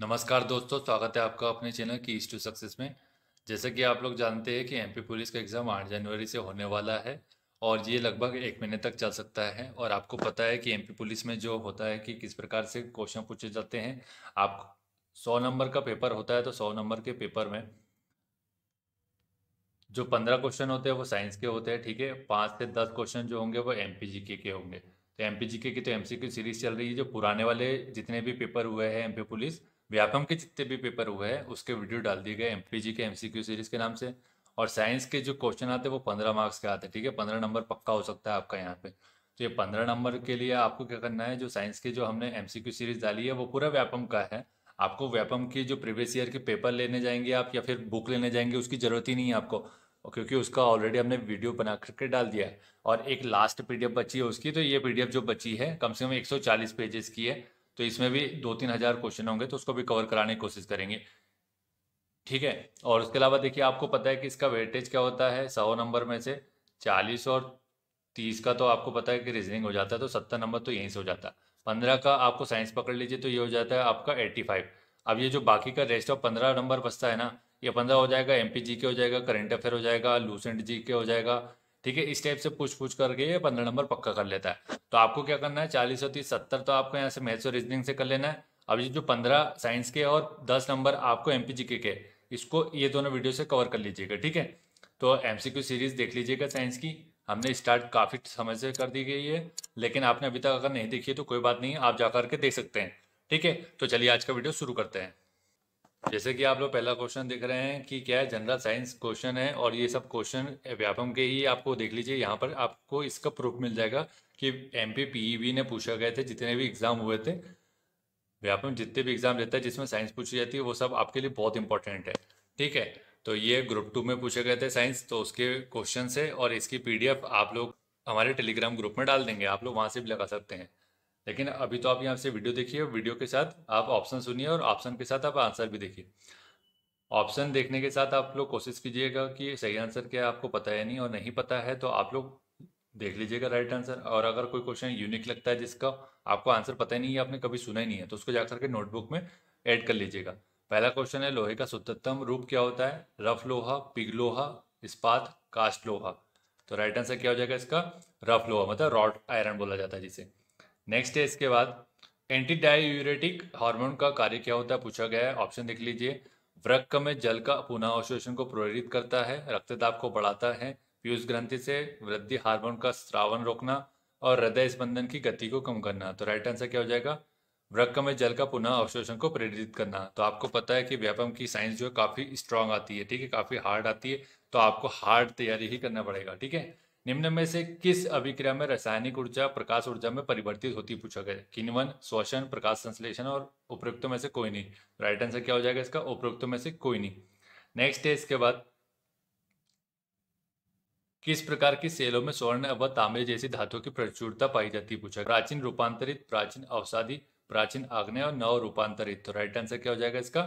नमस्कार दोस्तों स्वागत है आपका अपने चैनल की ईस्ट टू सक्सेस में जैसे कि आप लोग जानते हैं कि एमपी पुलिस का एग्ज़ाम आठ जनवरी से होने वाला है और ये लगभग एक महीने तक चल सकता है और आपको पता है कि एमपी पुलिस में जो होता है कि किस प्रकार से क्वेश्चन पूछे जाते हैं आप सौ नंबर का पेपर होता है तो सौ नंबर के पेपर में जो पंद्रह क्वेश्चन होते हैं वो साइंस के होते हैं ठीक है पाँच से दस क्वेश्चन जो होंगे वो एम के होंगे तो एम की तो एम सीरीज चल रही है जो पुराने वाले जितने भी पेपर हुए हैं एम पुलिस व्यापम के जितने भी पेपर हुए हैं उसके वीडियो डाल दिए गए एम के एम सीरीज के नाम से और साइंस के जो क्वेश्चन आते हैं वो पंद्रह मार्क्स के आते हैं ठीक है पंद्रह नंबर पक्का हो सकता है आपका यहाँ पे तो ये पंद्रह नंबर के लिए आपको क्या करना है जो साइंस के जो हमने एम सीरीज डाली है वो पूरा व्यापम का है आपको व्यापम की जो प्रीवियस ईयर के पेपर लेने जाएंगे आप या फिर बुक लेने जाएंगे उसकी ज़रूरत ही नहीं है आपको क्योंकि उसका ऑलरेडी हमने वीडियो बना करके डाल दिया है और एक लास्ट पीडीएफ बची है उसकी तो ये पीडीएफ जो बची है कम से कम 140 पेजेस की है तो इसमें भी दो तीन हज़ार क्वेश्चन होंगे तो उसको भी कवर कराने की कोशिश करेंगे ठीक है और उसके अलावा देखिए आपको पता है कि इसका वेटेज क्या होता है सौ नंबर में से चालीस और तीस का तो आपको पता है कि रीजनिंग हो जाता है तो सत्तर नंबर तो यहीं से हो जाता है पंद्रह का आपको साइंस पकड़ लीजिए तो ये हो जाता है आपका एट्टी फाइव अब ये जो बाकी का रेस्ट ऑफ पंद्रह नंबर बचता है ना ये पंद्रह हो जाएगा एम पी जी के हो जाएगा करेंट अफेयर हो जाएगा लूसेंट जी के हो जाएगा ठीक है इस टाइप से पूछ पूछ करके ये पंद्रह नंबर पक्का कर लेता है तो आपको क्या करना है चालीस और तीस सत्तर तो आपको यहाँ से मैथ्स और रीजनिंग से कर लेना है अब ये जो पंद्रह साइंस के और दस नंबर आपको एम के इसको ये दोनों वीडियो से कवर कर लीजिएगा ठीक है तो एम सीरीज देख लीजिएगा साइंस की हमने स्टार्ट काफ़ी समय से कर दी गई है लेकिन आपने अभी तक अगर नहीं देखी है तो कोई बात नहीं आप जा करके देख सकते हैं ठीक है तो चलिए आज का वीडियो शुरू करते हैं जैसे कि आप लोग पहला क्वेश्चन देख रहे हैं कि क्या है जनरल साइंस क्वेश्चन है और ये सब क्वेश्चन व्यापम के ही आपको देख लीजिए यहाँ पर आपको इसका प्रूफ मिल जाएगा कि एम पी e ने पूछा गए थे जितने भी एग्जाम हुए थे व्यापम जितने भी एग्जाम रहता है जिसमें साइंस पूछी जाती है वो सब आपके लिए बहुत इंपॉर्टेंट है ठीक है तो ये ग्रुप टू में पूछे गए थे साइंस तो उसके क्वेश्चन है और इसकी पी आप लोग हमारे टेलीग्राम ग्रुप में डाल देंगे आप लोग वहाँ से भी लगा सकते हैं लेकिन अभी तो आप यहाँ से वीडियो देखिए वीडियो के साथ आप ऑप्शन सुनिए और ऑप्शन के साथ आप आंसर भी देखिए ऑप्शन देखने के साथ आप लोग कोशिश कीजिएगा कि सही आंसर क्या आपको पता है नहीं और नहीं पता है तो आप लोग देख लीजिएगा राइट आंसर और अगर कोई क्वेश्चन यूनिक लगता है जिसका आपको आंसर पता ही नहीं है आपने कभी सुना ही नहीं है तो उसको जाकर के नोटबुक में ऐड कर लीजिएगा पहला क्वेश्चन है लोहे का शुद्धतम रूप क्या होता है रफ लोहा पिग लोहा इस्पात कास्ट लोहा तो राइट आंसर क्या हो जाएगा इसका रफ लोहा मतलब रॉड आयरन बोला जाता है जिसे नेक्स्ट है इसके बाद एंटी डायूरेटिक हार्मोन का कार्य क्या होता है पूछा गया है ऑप्शन देख लीजिए वृक्क में जल का पुनः अवशोषण को प्रेरित करता है रक्तदाब को बढ़ाता है पीयूष ग्रंथि से वृद्धि हार्मोन का श्रावण रोकना और हृदय स्पंदन की गति को कम करना तो राइट आंसर क्या हो जाएगा वृक्क में जल का पुनः अवशोषण को प्रेरित करना तो आपको पता है कि व्यापम की साइंस जो है काफ़ी स्ट्रांग आती है ठीक है काफ़ी हार्ड आती है तो आपको हार्ड तैयारी ही करना पड़ेगा ठीक है निम्न में से किस अभिक्रिया में रासायनिक ऊर्जा प्रकाश ऊर्जा में परिवर्तित होती पूछा गया किन्वन शोषण प्रकाश संश्लेषण और उपयुक्त में से कोई नहीं राइट आंसर क्या हो जाएगा इसका उपयुक्त में से कोई नहीं नेक्स्ट है इसके बाद किस प्रकार की सेलों में स्वर्ण व तांबे जैसी धातुओं की प्रचुरता पाई जाती पूछा प्राचीन रूपांतरित प्राचीन अवसादी प्राचीन आग्नेय और नव रूपांतरित तो राइट आंसर क्या हो जाएगा इसका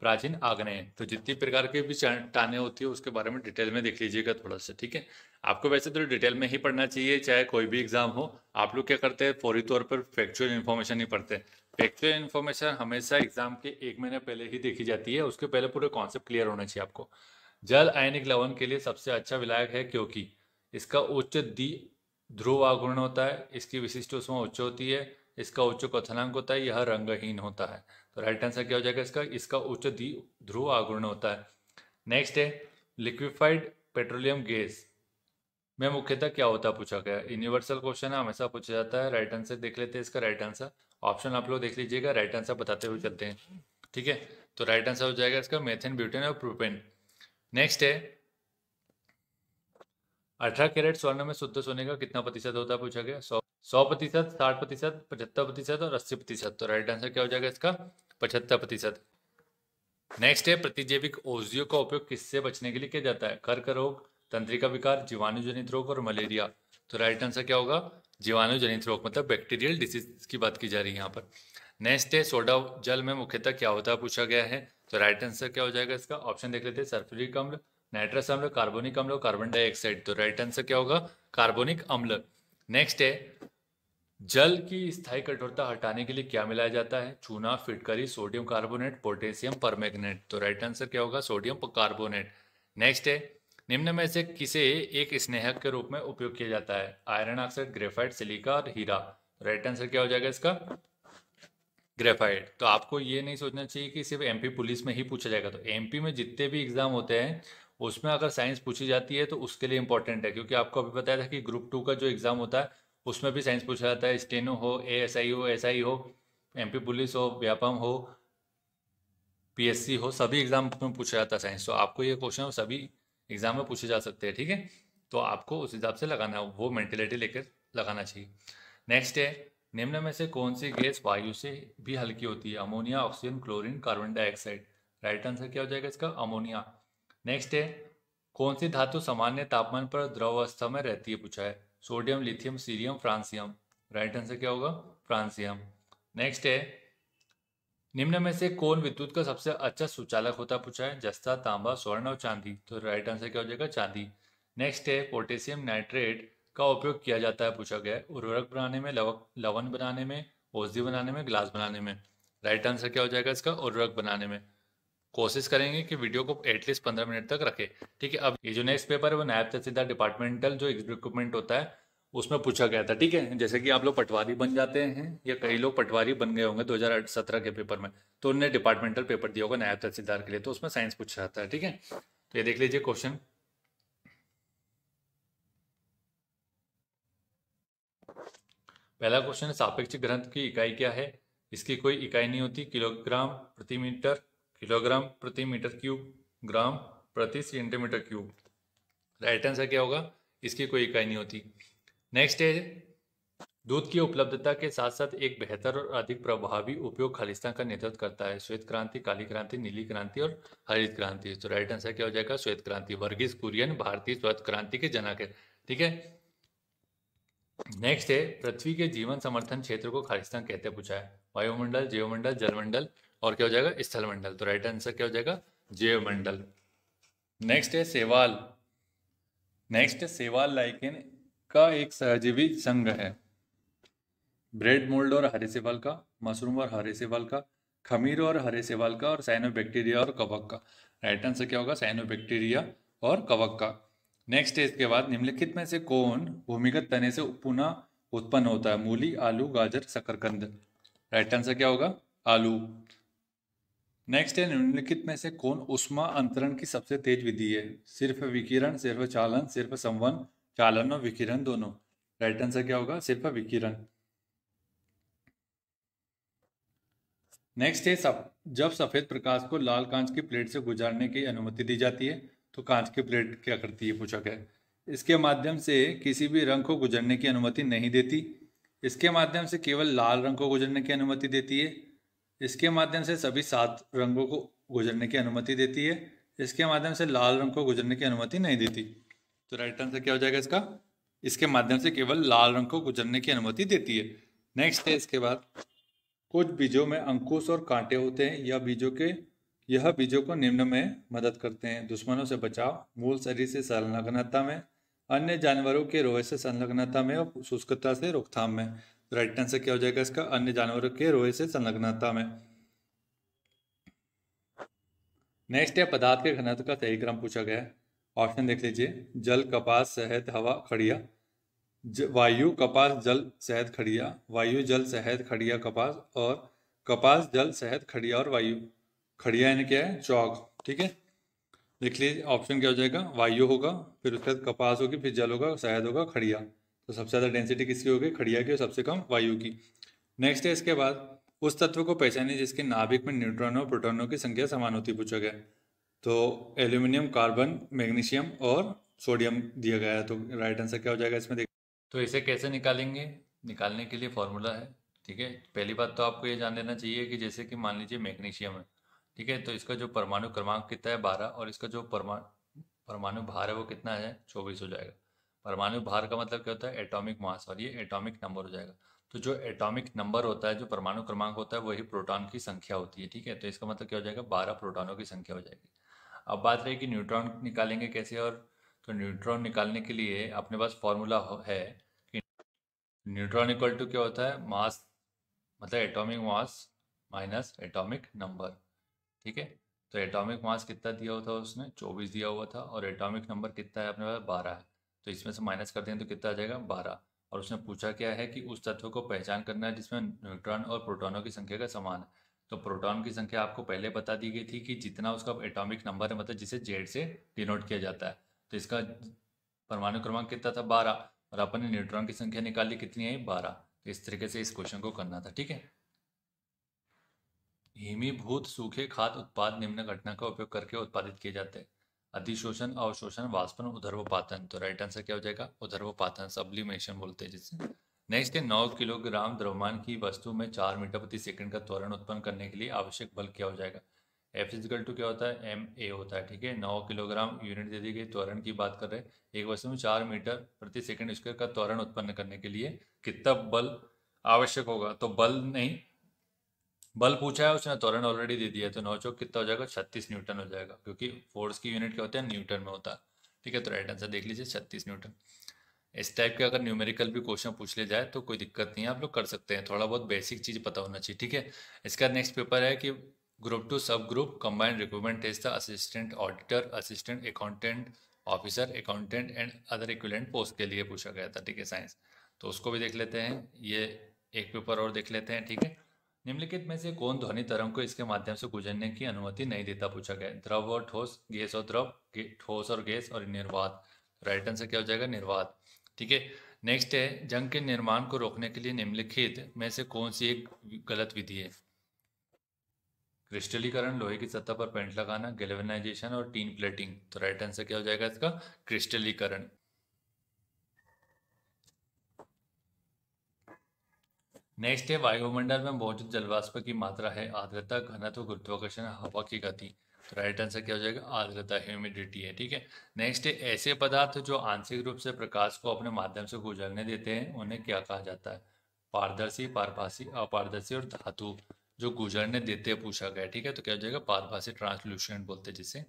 प्राचीन आग्नेय तो जितनी प्रकार के भी टाने होती है उसके बारे में डिटेल में देख लीजिएगा थोड़ा सा ठीक है आपको वैसे तो डिटेल में ही पढ़ना चाहिए चाहे कोई भी एग्जाम हो आप लोग क्या करते हैं फौरी तौर पर फैक्चुअल इन्फॉर्मेशन ही पढ़ते फैक्चुअल इन्फॉर्मेशन हमेशा एग्जाम के एक महीने पहले ही देखी जाती है उसके पहले पूरे कॉन्सेप्ट क्लियर होना चाहिए आपको जल आयनिक लवन के लिए सबसे अच्छा विलायक है क्योंकि इसका उच्च दी ध्रुव आगुण होता है इसकी विशिष्ट उसमें उच्च होती है इसका उच्च कथनांक होता है यह रंगहीन होता है राइट तो आंसर क्या हो जाएगा इसका इसका उच्च ध्रुव आघूर्ण होता है नेक्स्ट है लिक्विफाइड पेट्रोलियम गैस में मुख्यतः क्या होता है पूछा गया यूनिवर्सल क्वेश्चन है हमेशा पूछा जाता है राइट आंसर देख लेते हैं इसका राइट आंसर ऑप्शन आप लोग देख लीजिएगा राइट आंसर बताते हुए चलते हैं ठीक है तो राइट आंसर हो जाएगा इसका मेथेन ब्यूटेन और प्रोपेन नेक्स्ट है अठारह कैरेट स्वर्ण में शुद्ध सोने का कितना प्रतिशत होता है पूछा गया सौ सौ प्रतिशत साठ प्रतिशत पचहत्तर प्रतिशत और अस्सी प्रतिशत तो राइट आंसर क्या हो जाएगा इसका पचहत्तर प्रतिशत नेक्स्ट है प्रतिजैविक औषधियों का उपयोग किससे बचने के लिए किया जाता है कर्क रोग तंत्रिका विकार जीवाणु जनित रोग और मलेरिया तो राइट आंसर क्या होगा जीवाणुजनित रोग मतलब बैक्टीरियल डिसीज की बात की जा रही है यहाँ पर नेक्स्ट है सोडा जल में मुख्यतः क्या होता है पूछा गया है तो राइट आंसर क्या हो जाएगा इसका ऑप्शन देख लेते हैं सल्फ्यूरिक अम्ल नाइट्रस अम्ल कार्बोनिक अम्ल और कार्बन डाइऑक्साइड तो राइट आंसर क्या होगा कार्बोनिक अम्ल नेक्स्ट है जल की स्थायी कठोरता हटाने के लिए क्या मिलाया जाता है चूना फिटकरी सोडियम कार्बोनेट पोटेशियम परमैग्नेट तो राइट आंसर क्या होगा सोडियम कार्बोनेट नेक्स्ट है निम्न में से किसे एक स्नेहक के रूप में उपयोग किया जाता है आयरन ऑक्साइड ग्रेफाइड सिलिका और हीरा राइट आंसर क्या हो जाएगा इसका ग्रेफाइड तो आपको ये नहीं सोचना चाहिए कि सिर्फ एमपी पुलिस में ही पूछा जाएगा तो एमपी में जितने भी एग्जाम होते हैं उसमें अगर साइंस पूछी जाती है तो उसके लिए इंपॉर्टेंट है क्योंकि आपको अभी बताया था कि ग्रुप टू का जो एग्जाम होता है उसमें भी साइंस पूछा जाता है स्टेनो हो ए एस आई हो एस आई हो एम पी पुलिस हो व्यापम हो पी एस सी हो सभी एग्जाम में पूछा जाता है साइंस तो आपको ये क्वेश्चन सभी एग्जाम में पूछे जा सकते हैं ठीक है तो आपको उस हिसाब से लगाना है वो मेंटेलिटी लेकर लगाना चाहिए नेक्स्ट है निम्न में से कौन सी गैस वायु से भी हल्की होती है ammonia oxygen chlorine carbon dioxide right answer क्या हो जाएगा इसका अमोनिया नेक्स्ट है कौन सी धातु सामान्य तापमान पर द्रव अवस्था में रहती है पूछा है sodium lithium cerium francium right answer क्या होगा फ्रांसियम नेक्स्ट है निम्न में से कौन विद्युत का सबसे अच्छा सुचालक होता पूछा है जस्ता तांबा स्वर्ण और चांदी तो राइट आंसर क्या हो जाएगा चांदी नेक्स्ट है पोटेशियम नाइट्रेट का उपयोग किया जाता है पूछा गया है उर्वरक बनाने में लवक लवन बनाने में औषधि बनाने में ग्लास बनाने में राइट आंसर क्या हो जाएगा इसका उर्वरक बनाने में कोशिश करेंगे कि वीडियो को एटलीस्ट पंद्रह मिनट तक रखें ठीक है अब ये जो नेक्स्ट पेपर है वो नायब तहसीलदार डिपार्टमेंटल जो रिक्रूटमेंट होता है उसमें पूछा गया था ठीक है जैसे कि आप लोग पटवारी बन जाते हैं या कई लोग पटवारी बन गए होंगे 2017 के पेपर में तो उन्होंने डिपार्टमेंटल पेपर दिया होगा नायब तहसीलदार के लिए तो उसमें साइंस पूछा जाता है ठीक है तो ये देख लीजिए क्वेश्चन पहला क्वेश्चन है सापेक्षिक ग्रंथ की इकाई क्या है इसकी कोई इकाई नहीं होती किलोग्राम प्रति मीटर किलोग्राम प्रति मीटर क्यूब ग्राम प्रति सेंटीमीटर क्यूब राइट आंसर क्या होगा इसकी कोई इकाई नहीं होती नेक्स्ट है दूध की उपलब्धता के साथ साथ एक बेहतर और अधिक प्रभावी उपयोग खालिस्तान का नेतृत्व करता है श्वेत क्रांति काली क्रांति नीली क्रांति और हरित क्रांति तो राइट आंसर क्या हो जाएगा श्वेत क्रांति वर्गीज कुरियन भारतीय श्वेत क्रांति के जनक है ठीक है नेक्स्ट है पृथ्वी के जीवन समर्थन क्षेत्र को खालिस्तान कहते पूछा है वायुमंडल जीवमंडल जलमंडल और क्या हो जाएगा स्थल मंडल तो राइट आंसर क्या हो जाएगा जैव मंडल नेक्स्ट है सेवाल नेक्स्ट है सेवाल लाइकेन का एक सहजीवी संघ है ब्रेड मोल्ड और हरे सेवाल का मशरूम और हरे सेवाल का खमीर और हरे सेवाल का और बैक्टीरिया और कवक का राइट आंसर क्या होगा साइनो बैक्टीरिया और कवक का नेक्स्ट है इसके बाद निम्नलिखित में से कौन भूमिगत तने से पुनः उत्पन्न होता है मूली आलू गाजर शकरकंद राइट आंसर क्या होगा आलू नेक्स्ट है निम्नलिखित में से कौन उष्मा अंतरण की सबसे तेज विधि है सिर्फ विकिरण सिर्फ चालन सिर्फ संवन चालन और विकिरण दोनों राइट आंसर क्या होगा सिर्फ विकिरण नेक्स्ट है सब जब सफेद प्रकाश को लाल कांच की प्लेट से गुजारने की अनुमति दी जाती है तो कांच की प्लेट क्या करती है पूछा गया इसके माध्यम से किसी भी रंग को गुजरने की अनुमति नहीं देती इसके माध्यम से केवल लाल रंग को गुजरने की अनुमति देती है इसके माध्यम से सभी सात रंगों को गुजरने की अनुमति देती है इसके माध्यम से लाल रंग को गुजरने की अनुमति नहीं देती तो राइट आंसर क्या हो जाएगा इसका इसके माध्यम से केवल लाल रंग को गुजरने की अनुमति देती है नेक्स्ट है इसके बाद कुछ बीजों में अंकुश और कांटे होते हैं यह बीजों के यह बीजों को निम्न में मदद करते हैं दुश्मनों से बचाव मूल शरीर से संलग्नता में अन्य जानवरों के रोह से संलग्नता में और शुष्कता से रोकथाम में राइट आंसर क्या हो जाएगा इसका अन्य जानवरों के रोए से संलग्नता में नेक्स्ट है पदार्थ के घनत्व का सही क्रम पूछा गया है ऑप्शन देख लीजिए जल कपास शहद हवा खड़िया वायु कपास जल शहद खड़िया वायु जल शहद खड़िया कपास और कपास जल शहद खड़िया और वायु खड़िया यानी क्या है चौक ठीक है देख लीजिए ऑप्शन क्या हो जाएगा वायु होगा फिर उसके बाद कपास होगी फिर जल होगा शहद होगा खड़िया तो सबसे ज़्यादा डेंसिटी किसकी होगी खड़िया की और सबसे कम वायु की नेक्स्ट है इसके बाद उस तत्व को पहचानिए जिसके नाभिक में न्यूट्रॉनों और प्रोटोनों की संख्या समान होती पूछा गया तो एल्यूमिनियम कार्बन मैग्नीशियम और सोडियम दिया गया है तो राइट आंसर क्या हो जाएगा इसमें देख तो इसे कैसे निकालेंगे निकालने के लिए फॉर्मूला है ठीक है पहली बात तो आपको ये जान लेना चाहिए कि जैसे कि मान लीजिए मैग्नीशियम है ठीक है तो इसका जो परमाणु क्रमांक कितना है बारह और इसका जो परमा परमाणु भार है वो कितना है चौबीस हो जाएगा परमाणु भार का मतलब क्या होता है एटॉमिक मास और ये एटॉमिक नंबर हो जाएगा तो जो एटॉमिक नंबर होता है जो परमाणु क्रमांक होता है वही प्रोटॉन की संख्या होती है ठीक है तो इसका मतलब क्या हो जाएगा बारह प्रोटॉनों की संख्या हो जाएगी अब बात रही कि न्यूट्रॉन निकालेंगे कैसे और तो न्यूट्रॉन निकालने के लिए अपने पास फॉर्मूला है कि न्यूट्रॉन इक्वल टू क्या होता है मास मतलब atomic mass minus atomic number ठीक है तो एटॉमिक मास कितना दिया हुआ था उसने 24 दिया हुआ था और एटॉमिक नंबर कितना है अपने पास 12 है तो इसमें से माइनस कर दें तो कितना आ जाएगा बारह और उसने पूछा क्या है कि उस तत्व को पहचान करना है जिसमें न्यूट्रॉन और प्रोटॉनों की संख्या का समान है तो प्रोटॉन की संख्या आपको पहले बता दी गई थी कि जितना उसका एटॉमिक नंबर है मतलब जिसे जेड से डिनोट किया जाता है तो इसका परमाणु क्रमांक कितना था बारह और अपन ने न्यूट्रॉन की संख्या निकाली कितनी है बारह तो इस तरीके से इस क्वेश्चन को करना था ठीक है हिमीभूत सूखे खाद उत्पाद निम्न घटना का उपयोग करके उत्पादित किए जाते हैं अधिशोषण अवशोषण वाष्पन उधर्वपातन तो राइट आंसर क्या हो जाएगा उधर्वपातन सब्लिमेशन बोलते हैं जिसे नेक्स्ट है नौ किलोग्राम द्रव्यमान की वस्तु में चार मीटर प्रति सेकंड का त्वरण उत्पन्न करने के लिए आवश्यक बल क्या हो जाएगा एफ इजिकल टू क्या होता है एम ए होता है ठीक है नौ किलोग्राम यूनिट दे दी गई त्वरण की बात कर रहे हैं एक वस्तु में चार मीटर प्रति सेकंड स्क्वायर का त्वरण उत्पन्न करने के लिए कितना बल आवश्यक होगा तो बल नहीं बल पूछा है उसने त्वरण ऑलरेडी दे दिया है तो नौ चौक कितना हो जाएगा छत्तीस न्यूटन हो जाएगा क्योंकि फोर्स की यूनिट क्या होता है न्यूटन में होता है ठीक है तो राइट आंसर देख लीजिए छत्तीस न्यूटन इस टाइप के अगर न्यूमेरिकल भी क्वेश्चन पूछ ले जाए तो कोई दिक्कत नहीं है आप लोग कर सकते हैं थोड़ा बहुत बेसिक चीज़ पता होना चाहिए ठीक है इसका नेक्स्ट पेपर है कि group two sub group combined recruitment test था assistant auditor assistant accountant officer accountant and other equivalent post के लिए पूछा गया था ठीक है साइंस तो उसको भी देख लेते हैं ये एक पेपर और देख लेते हैं ठीक है निम्नलिखित में से कौन ध्वनि तरंग को इसके माध्यम से गुजरने की अनुमति नहीं देता पूछा गया द्रव और ठोस गैस और द्रव ठोस और गैस और निर्वात राइट आंसर क्या हो जाएगा निर्वात ठीक है नेक्स्ट है जंग के निर्माण को रोकने के लिए निम्नलिखित में से कौन सी एक गलत विधि है क्रिस्टलीकरण लोहे की सतह पर पेंट लगाना गेलवेनाइजेशन और टीन प्लेटिंग तो राइट आंसर क्या हो जाएगा इसका क्रिस्टलीकरण नेक्स्ट है वायुमंडल में मौजूद जलवाष्प की मात्रा है आर्द्रता घनत्व गुरुत्वाकर्षण हवा की गति तो राइट आंसर क्या हो जाएगा आर्द्रता ह्यूमिडिटी है ठीक है नेक्स्ट है ऐसे पदार्थ जो आंशिक रूप से प्रकाश को अपने माध्यम से गुजरने देते हैं उन्हें क्या कहा जाता है पारदर्शी पारभाषी अपारदर्शी और धातु जो गुजरने देते पूछा गया ठीक है तो क्या हो जाएगा पारभाषी ट्रांसल्यूशन बोलते जिसे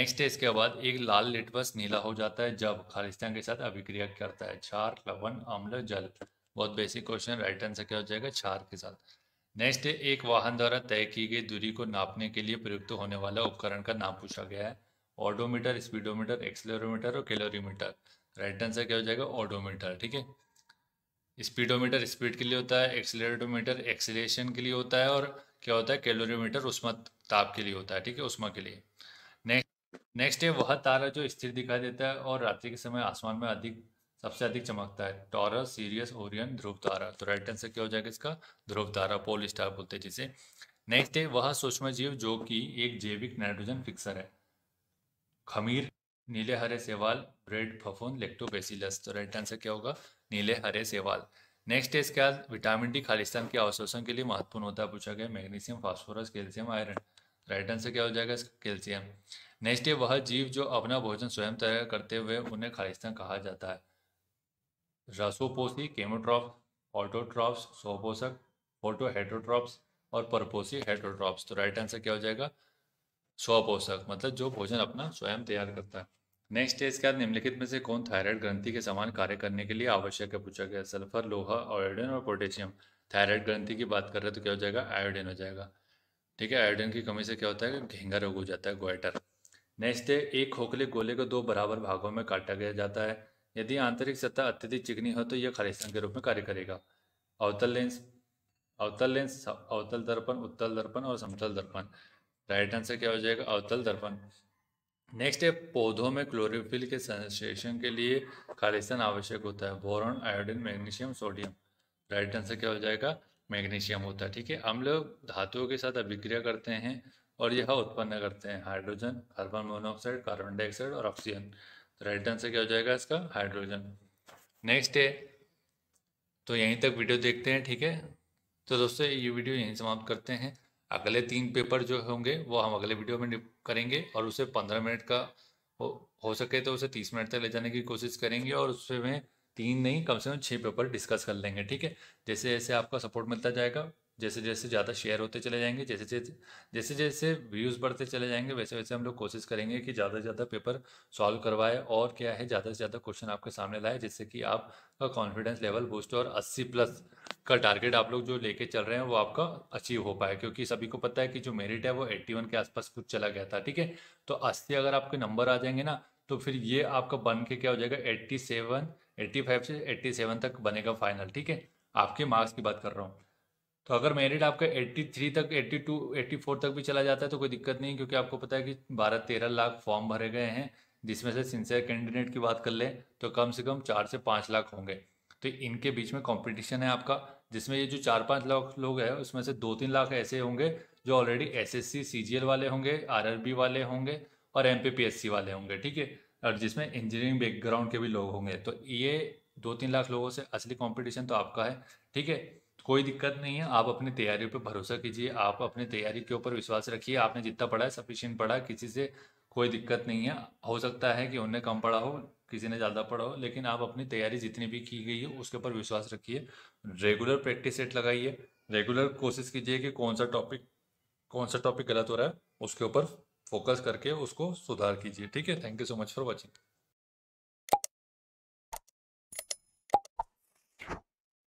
नेक्स्ट है इसके बाद एक लाल लिटवस नीला हो जाता है जब खालिस्तान के साथ अभिक्रिया करता है क्षार लवण अम्ल जल बहुत बेसिक क्वेश्चन राइट आंसर क्या हो जाएगा चार के साथ नेक्स्ट एक वाहन द्वारा तय की गई दूरी को नापने के लिए प्रयुक्त होने वाला उपकरण का नाम पूछा गया है ऑडोमीटर स्पीडोमीटर एक्सलोरोमीटर और कैलोरीमीटर राइट आंसर क्या हो जाएगा ऑडोमीटर ठीक है स्पीडोमीटर स्पीड के लिए होता है एक्सलेरोमीटर एक्सलेशन के लिए होता है और क्या होता है कैलोरीमीटर उष्मा ताप के लिए होता है ठीक है उष्मा के लिए नेक्स्ट नेक्स्ट है वह तारा जो स्थिर दिखाई देता है और रात्रि के समय आसमान में अधिक सबसे अधिक चमकता है टॉरस सीरियस ओरियन ध्रुव तारा तो राइट आंसर क्या हो जाएगा इसका ध्रुव तारा पोल स्टार बोलते हैं जिसे नेक्स्ट है वह सूक्ष्म जीव जो कि एक जैविक नाइट्रोजन फिक्सर है खमीर नीले हरे सेवाल ब्रेड फफून लेक्टोबेसिलस तो राइट आंसर क्या होगा नीले हरे सेवाल नेक्स्ट है इसके बाद विटामिन डी खालिस्तान के अवशोषण के लिए महत्वपूर्ण होता है पूछा गया magnesium phosphorus calcium iron right answer क्या हो जाएगा कैल्शियम नेक्स्ट है वह जीव जो अपना भोजन स्वयं तैयार करते हुए उन्हें खालिस्तान कहा जाता है रसोपोसी केमोट्रॉप्स ऑटोट्रॉप्स सोपोषक फोटो हेट्रोट्रॉप्स और परपोसी हेड्रोट्रॉप्स तो राइट आंसर क्या हो जाएगा स्वपोषक मतलब जो भोजन अपना स्वयं तैयार करता है नेक्स्ट है इसके बाद निम्नलिखित में से कौन थायराइड ग्रंथि के समान कार्य करने के लिए आवश्यक है पूछा गया सल्फर लोहा आयोडीन और पोटेशियम थायराइड ग्रंथि की बात कर रहे हैं तो क्या हो जाएगा आयोडीन हो जाएगा ठीक है आयोडीन की कमी से क्या होता है घेंगा रोग हो जाता है ग्वाइटर नेक्स्ट है एक खोखले गोले को दो बराबर भागों में काटा गया जाता है यदि आंतरिक सतह अत्यधिक चिकनी हो तो यह खलिस्तान के रूप में कार्य करेगा अवतल लेंस अवतल लेंस अवतल दर्पण उत्तल दर्पण और समतल दर्पण राइट आंसर क्या हो जाएगा अवतल दर्पण नेक्स्ट है पौधों में क्लोरोफिल के संश्लेषण के लिए खालिस्तान आवश्यक होता है boron iodine magnesium sodium right answer क्या हो जाएगा मैग्नीशियम होता है ठीक है हम लोग धातुओं के साथ अभिक्रिया करते हैं और यह उत्पन्न करते हैं hydrogen carbon monoxide carbon dioxide और ऑक्सीजन राइट आंसर क्या हो जाएगा इसका हाइड्रोजन नेक्स्ट है तो यहीं तक वीडियो देखते हैं ठीक है तो दोस्तों ये वीडियो यहीं समाप्त करते हैं अगले तीन पेपर जो होंगे वो हम अगले वीडियो में करेंगे और उसे पंद्रह मिनट का हो, हो सके तो उसे तीस मिनट तक ले जाने की कोशिश करेंगे और उसमें तीन नहीं कम से कम छः पेपर डिस्कस कर लेंगे ठीक है जैसे जैसे आपका सपोर्ट मिलता जाएगा जैसे जैसे ज़्यादा शेयर होते चले जाएंगे जैसे जैसे जैसे जैसे व्यूज़ बढ़ते चले जाएंगे वैसे वैसे हम लोग कोशिश करेंगे कि ज़्यादा से ज़्यादा पेपर सॉल्व करवाए और क्या है ज़्यादा से ज़्यादा क्वेश्चन आपके सामने लाए जिससे कि आपका कॉन्फिडेंस लेवल बूस्ट और अस्सी प्लस का टारगेट आप लोग जो लेके चल रहे हैं वो आपका अचीव हो पाए क्योंकि सभी को पता है कि जो मेरिट है वो एट्टी वन के आसपास कुछ चला गया था ठीक है तो अस्सी अगर आपके नंबर आ जाएंगे ना तो फिर ये आपका बन के क्या हो जाएगा एट्टी सेवन एट्टी फाइव से एट्टी सेवन तक बनेगा फाइनल ठीक है आपके मार्क्स की बात कर रहा हूँ तो अगर मेरिट आपका 83 तक 82 84 तक भी चला जाता है तो कोई दिक्कत नहीं क्योंकि आपको पता है कि बारह तेरह लाख फॉर्म भरे गए हैं जिसमें से सिंसियर कैंडिडेट की बात कर लें तो कम से कम चार से पाँच लाख होंगे तो इनके बीच में कॉम्पिटिशन है आपका जिसमें ये जो चार पाँच लाख लोग हैं उसमें से दो तीन लाख ऐसे होंगे जो ऑलरेडी एस एस वाले होंगे आर वाले होंगे और एम वाले होंगे ठीक है और जिसमें इंजीनियरिंग बैकग्राउंड के भी लोग होंगे तो ये दो तीन लाख लोगों से असली कंपटीशन तो आपका है ठीक है कोई दिक्कत नहीं है आप अपनी तैयारी पर भरोसा कीजिए आप अपनी तैयारी के ऊपर विश्वास रखिए आपने जितना पढ़ा है सफिशियंट पढ़ा किसी से कोई दिक्कत नहीं है हो सकता है कि उन्हें कम पढ़ा हो किसी ने ज़्यादा पढ़ा हो लेकिन आप अपनी तैयारी जितनी भी की गई है उसके ऊपर विश्वास रखिए रेगुलर प्रैक्टिस सेट लगाइए रेगुलर कोशिश कीजिए कि कौन सा टॉपिक कौन सा टॉपिक गलत हो रहा है उसके ऊपर फोकस करके उसको सुधार कीजिए ठीक है thank you so much for watching